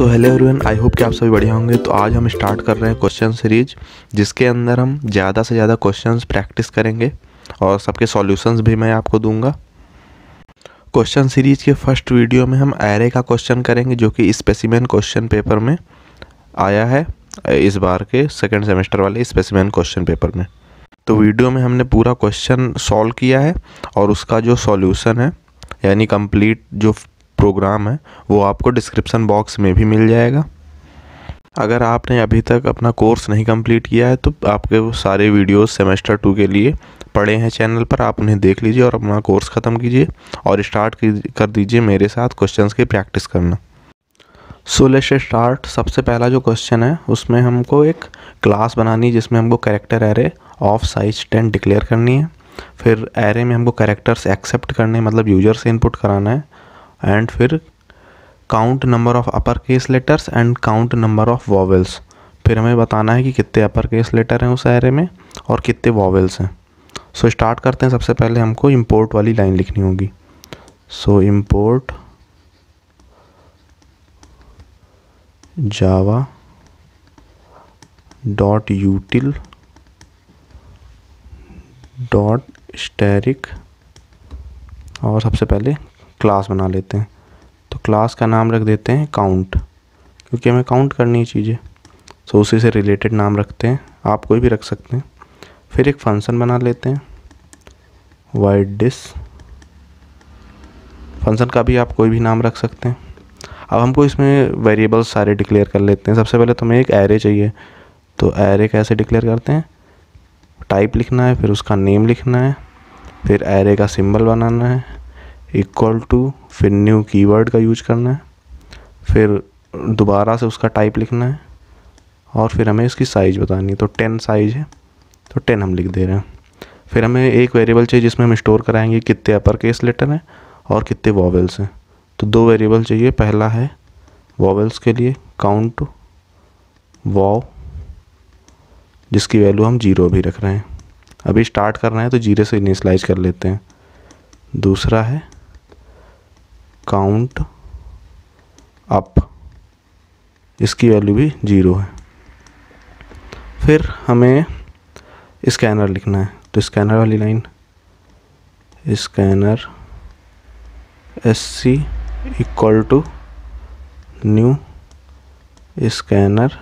so hello everyone I hope कि आप सभी बढ़िया होंगे तो आज हम स्टार्ट कर रहे हैं क्वेश्चन सीरीज जिसके अंदर हम ज़्यादा से ज़्यादा क्वेश्चंस प्रैक्टिस करेंगे और सबके सॉल्यूशंस भी मैं आपको दूंगा क्वेश्चन सीरीज के फर्स्ट वीडियो में हम एरे का क्वेश्चन करेंगे जो कि स्पेसिमैन क्वेश्चन पेपर में आया है इस बार के सेकेंड सेमेस्टर वाले स्पेसिमैन क्वेश्चन पेपर में तो वीडियो में हमने पूरा क्वेश्चन सॉल्व किया है और उसका जो सॉल्यूशन है यानी कंप्लीट जो प्रोग्राम है वो आपको डिस्क्रिप्सन बॉक्स में भी मिल जाएगा अगर आपने अभी तक अपना कोर्स नहीं कंप्लीट किया है तो आपके वो सारे वीडियोस सेमेस्टर टू के लिए पड़े हैं चैनल पर आप उन्हें देख लीजिए और अपना कोर्स ख़त्म कीजिए और स्टार्ट कर दीजिए मेरे साथ क्वेश्चंस की प्रैक्टिस करना सो लेट्स स्टार्ट सबसे पहला जो क्वेश्चन है उसमें हमको एक क्लास बनानी है जिसमें हमको character array of size ten declare करनी है फिर एरे में हमको करेक्टर्स एक्सेप्ट करने मतलब यूजर से इनपुट कराना है एंड फिर count number of upper case letters and count number of vowels फिर हमें बताना है कि कितने अपर केस लेटर हैं उस एरे में और कितने वॉवल्स हैं सो so, स्टार्ट करते हैं सबसे पहले हमको इम्पोर्ट वाली लाइन लिखनी होगी so import Java dot util dot asterisk और सबसे पहले क्लास बना लेते हैं तो क्लास का नाम रख देते हैं काउंट क्योंकि हमें काउंट करनी है चीज़ें सो so, उसी से रिलेटेड नाम रखते हैं आप कोई भी रख सकते हैं फिर एक फंक्शन बना लेते हैं वाइट डिस फंक्शन का भी आप कोई भी नाम रख सकते हैं अब हमको इसमें वेरिएबल्स सारे डिक्लेयर कर लेते हैं सबसे पहले तो हमें एक एरे चाहिए तो एरे कैसे डिक्लेयर करते हैं टाइप लिखना है फिर उसका नेम लिखना है फिर एरे का सिंबल बनाना है इक्वल टू फिर न्यू कीवर्ड का यूज करना है फिर दोबारा से उसका टाइप लिखना है और फिर हमें इसकी साइज़ बतानी है तो टेन साइज़ है तो टेन हम लिख दे रहे हैं फिर हमें एक वेरिएबल चाहिए जिसमें हम स्टोर कराएंगे कितने अपर केस लेटर हैं और कितने वॉवल्स हैं तो दो वेरिएबल चाहिए पहला है वॉवल्स के लिए काउंट वॉव जिसकी वैल्यू हम जीरो भी रख रहे हैं अभी स्टार्ट करना है तो जीरो से इनिशलाइज कर लेते हैं दूसरा है काउंट अप इसकी वैल्यू भी ज़ीरो है फिर हमें स्कैनर लिखना है तो स्कैनर वाली line scanner S C equal to new scanner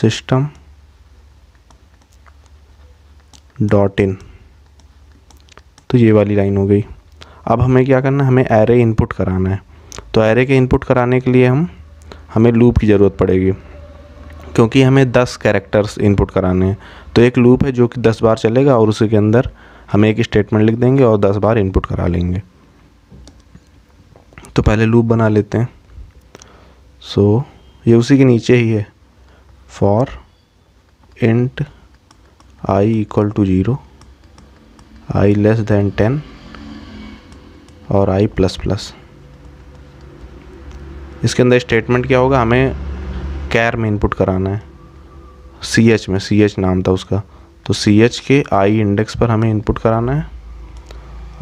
system dot in तो ये वाली लाइन हो गई अब हमें क्या करना है हमें एरे इनपुट कराना है तो एरे के इनपुट कराने के लिए हम हमें लूप की ज़रूरत पड़ेगी क्योंकि हमें दस कैरेक्टर्स इनपुट कराने हैं तो एक लूप है जो कि दस बार चलेगा और उसी के अंदर हम एक स्टेटमेंट लिख देंगे और दस बार इनपुट करा लेंगे तो पहले लूप बना लेते हैं सो so, ये उसी के नीचे ही है for int I equal to zero I less than ten और आई प्लस प्लस इसके अंदर स्टेटमेंट क्या होगा हमें कैर में इनपुट कराना है सी एच में सी एच नाम था उसका तो सी एच के आई इंडेक्स पर हमें इनपुट कराना है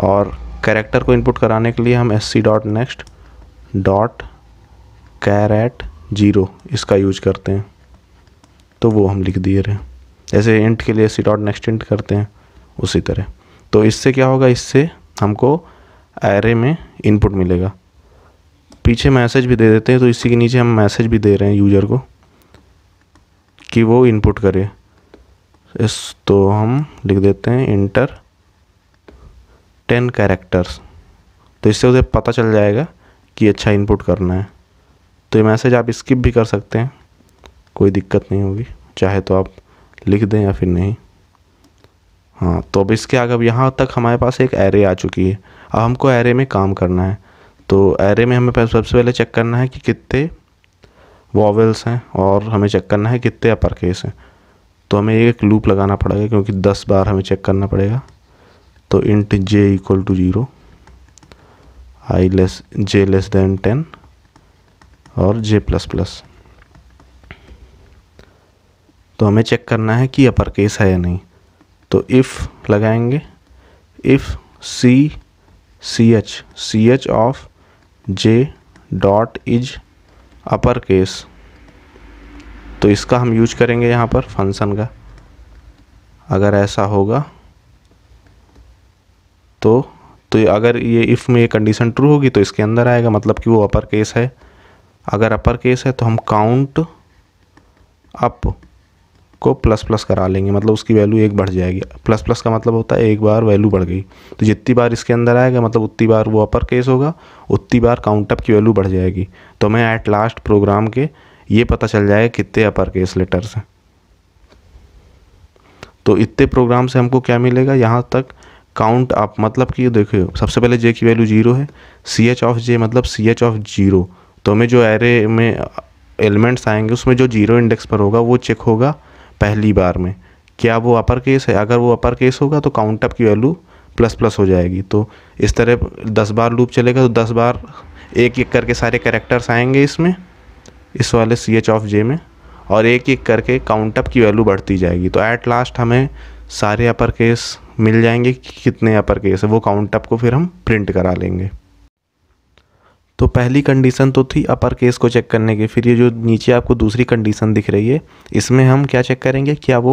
और कैरेक्टर को इनपुट कराने के लिए हम S C dot next dot char at zero इसका यूज करते हैं तो वो हम लिख दिए रहे ऐसे इंट के लिए S C dot next int करते हैं उसी तरह तो इससे क्या होगा इससे हमको एरे में इनपुट मिलेगा पीछे मैसेज भी दे देते हैं तो इसी के नीचे हम मैसेज भी दे रहे हैं यूज़र को कि वो इनपुट करे इस तो हम लिख देते हैं इंटर टेन कैरेक्टर्स तो इससे उसे पता चल जाएगा कि अच्छा इनपुट करना है तो ये मैसेज आप स्किप भी कर सकते हैं कोई दिक्कत नहीं होगी चाहे तो आप लिख दें या फिर नहीं हाँ तो अब इसके आगे अब यहाँ तक हमारे पास एक एरे आ चुकी है अब हमको एरे में काम करना है तो एरे में हमें सबसे पहले चेक करना है कि कितने वॉवल्स हैं और हमें चेक करना है कितने अपर केस हैं तो हमें एक लूप लगाना पड़ेगा क्योंकि दस बार हमें चेक करना पड़ेगा तो int J equal to zero I less J less than ten और जे प्लस प्लस तो हमें चेक करना है कि अपर केस है या नहीं तो इफ़ लगाएंगे if C C H C H of J dot is upper case तो इसका हम यूज करेंगे यहाँ पर फंक्शन का अगर ऐसा होगा तो तो अगर ये इफ़ में ये कंडीशन ट्रू होगी तो इसके अंदर आएगा मतलब कि वो अपर केस है अगर अपर केस है तो हम काउंट अप को प्लस प्लस करा लेंगे मतलब उसकी वैल्यू एक बढ़ जाएगी प्लस प्लस का मतलब होता है एक बार वैल्यू बढ़ गई तो जितनी बार इसके अंदर आएगा मतलब उतनी बार वो अपर केस होगा उतनी बार काउंटअप की वैल्यू बढ़ जाएगी तो हमें ऐट लास्ट प्रोग्राम के ये पता चल जाएगा कितने अपर केस लेटर्स हैं तो इतने प्रोग्राम से हमको क्या मिलेगा यहाँ तक काउंट अप मतलब कि देखिए सबसे पहले जे की वैल्यू जीरो है सी एच ऑफ जे मतलब सी एच ऑफ जीरो तो हमें जो एरे में एलिमेंट्स आएंगे उसमें जो जीरो इंडेक्स पर होगा वो चेक होगा पहली बार में क्या वो अपर केस है अगर वो अपर केस होगा तो काउंट अप की वैल्यू प्लस प्लस हो जाएगी तो इस तरह दस बार लूप चलेगा तो दस बार एक एक करके सारे करेक्टर्स आएंगे इसमें इस वाले सी एच ऑफ जे में और एक एक करके काउंट अप की वैल्यू बढ़ती जाएगी तो ऐट लास्ट हमें सारे अपर केस मिल जाएंगे कि कितने अपर केस है वो काउंट अप को फिर हम प्रिंट करा लेंगे तो पहली कंडीशन तो थी अपर केस को चेक करने की फिर ये जो नीचे आपको दूसरी कंडीशन दिख रही है इसमें हम क्या चेक करेंगे क्या वो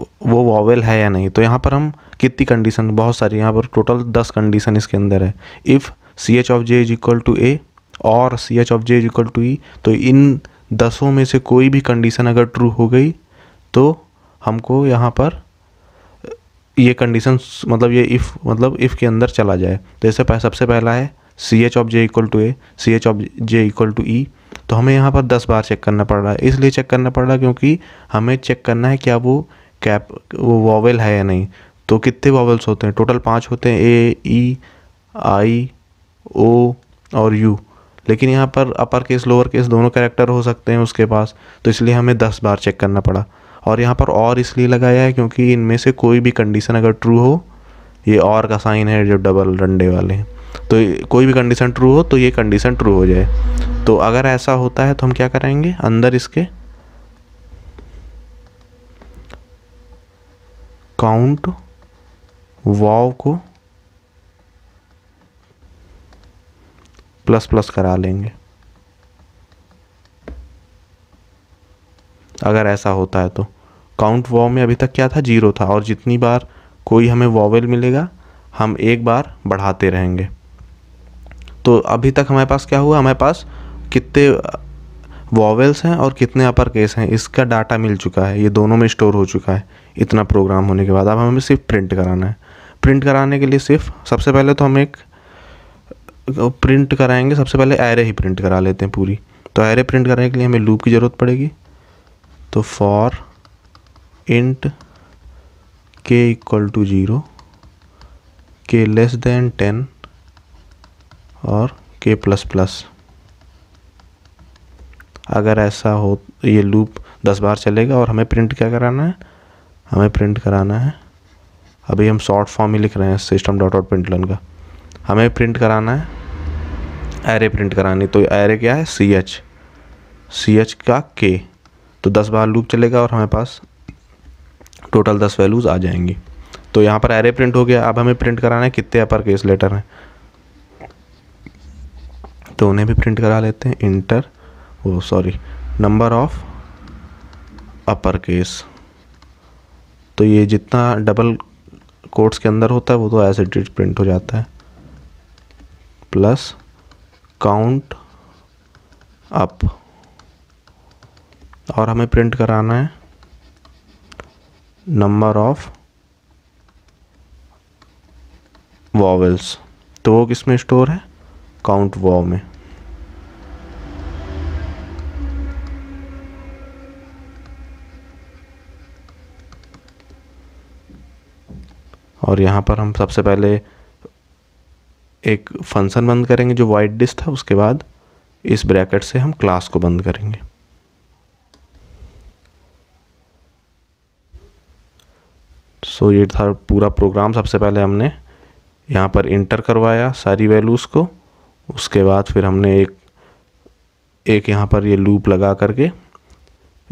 वो वॉवेल है या नहीं तो यहाँ पर हम कितनी कंडीशन बहुत सारी यहाँ पर टोटल दस कंडीशन इसके अंदर है if C H of J is equal to A और C H of J is equal to E तो इन दसों में से कोई भी कंडीशन अगर ट्रू हो गई तो हमको यहाँ पर ये कंडीशन मतलब ये इफ़ मतलब इफ़ के अंदर चला जाए तो इससे सबसे पहला है C H of J equal to A C H of J equal to E तो हमें यहाँ पर दस बार चेक करना पड़ रहा है इसलिए चेक करना पड़ रहा है क्योंकि हमें चेक करना है क्या वो कैप वो वॉवल है या नहीं तो कितने वॉवल्स होते हैं टोटल पाँच होते हैं ए ई आई ओ और यू लेकिन यहाँ पर अपर केस लोअर केस दोनों कैरेक्टर हो सकते हैं उसके पास तो इसलिए हमें दस बार चेक करना पड़ा और यहाँ पर और इसलिए लगाया है क्योंकि इनमें से कोई भी कंडीशन अगर ट्रू हो ये और का साइन है जो डबल डंडे वाले हैं तो कोई भी कंडीशन ट्रू हो तो ये कंडीशन ट्रू हो जाए तो अगर ऐसा होता है तो हम क्या करेंगे अंदर इसके काउंट वाव को प्लस प्लस करा लेंगे अगर ऐसा होता है तो काउंट वॉव में अभी तक क्या था जीरो था और जितनी बार कोई हमें वॉवेल मिलेगा हम एक बार बढ़ाते रहेंगे तो अभी तक हमारे पास क्या हुआ हमारे पास कितने वॉवेल्स हैं और कितने अपर केस हैं इसका डाटा मिल चुका है ये दोनों में स्टोर हो चुका है इतना प्रोग्राम होने के बाद अब हमें सिर्फ प्रिंट कराना है प्रिंट कराने के लिए सिर्फ सबसे पहले तो हम एक प्रिंट कराएंगे सबसे पहले एरे ही प्रिंट करा लेते हैं पूरी तो एरे प्रिंट कराने के लिए हमें लूप की ज़रूरत पड़ेगी तो for int K equal to zero K less than ten और के प्लस प्लस अगर ऐसा हो ये लूप दस बार चलेगा और हमें प्रिंट क्या कराना है हमें प्रिंट कराना है अभी हम शॉर्ट फॉर्म ही लिख रहे हैं सिस्टम डॉट आउट प्रिंट का हमें प्रिंट कराना है एरे प्रिंट करानी तो एरे क्या है सी एच सी एच का के तो दस बार लूप चलेगा और हमारे पास टोटल दस वैल्यूज़ आ जाएंगी तो यहाँ पर एरे प्रिंट हो गया अब हमें प्रिंट कराना है कितने अपर केस लेटर हैं तो उन्हें भी प्रिंट करा लेते हैं इंटर वो sorry number of upper case तो ये जितना डबल कोट्स के अंदर होता है वो तो एज एडिट प्रिंट हो जाता है प्लस काउंट अप और हमें प्रिंट कराना है नंबर ऑफ वॉवल्स तो वो किस में स्टोर है काउंट वॉ में और यहाँ पर हम सबसे पहले एक फंक्शन बंद करेंगे जो वाइट डिस्क था उसके बाद इस ब्रैकेट से हम क्लास को बंद करेंगे सो so, ये था पूरा प्रोग्राम सबसे पहले हमने यहाँ पर इंटर करवाया सारी वैल्यूज़ को उसके बाद फिर हमने एक एक यहाँ पर ये लूप लगा करके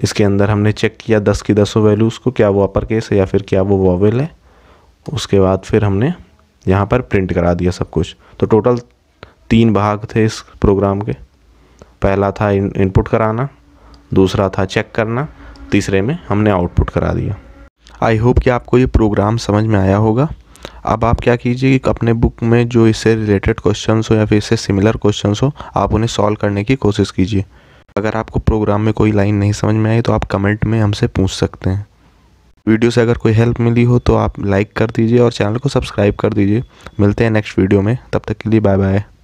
इसके अंदर हमने चेक किया दस की दसों वैल्यूज़ को क्या वो अपर केस है या फिर क्या वो वॉवेल है उसके बाद फिर हमने यहाँ पर प्रिंट करा दिया सब कुछ तो टोटल तीन भाग थे इस प्रोग्राम के पहला था इन, इनपुट कराना दूसरा था चेक करना तीसरे में हमने आउटपुट करा दिया आई होप कि आपको ये प्रोग्राम समझ में आया होगा अब आप क्या कीजिए कि अपने बुक में जो इससे रिलेटेड क्वेश्चन हो या फिर इससे सिमिलर क्वेश्चन हो आप उन्हें सॉल्व करने की कोशिश कीजिए अगर आपको प्रोग्राम में कोई लाइन नहीं समझ में आई तो आप कमेंट में हमसे पूछ सकते हैं वीडियो से अगर कोई हेल्प मिली हो तो आप लाइक कर दीजिए और चैनल को सब्सक्राइब कर दीजिए मिलते हैं नेक्स्ट वीडियो में तब तक के लिए बाय बाय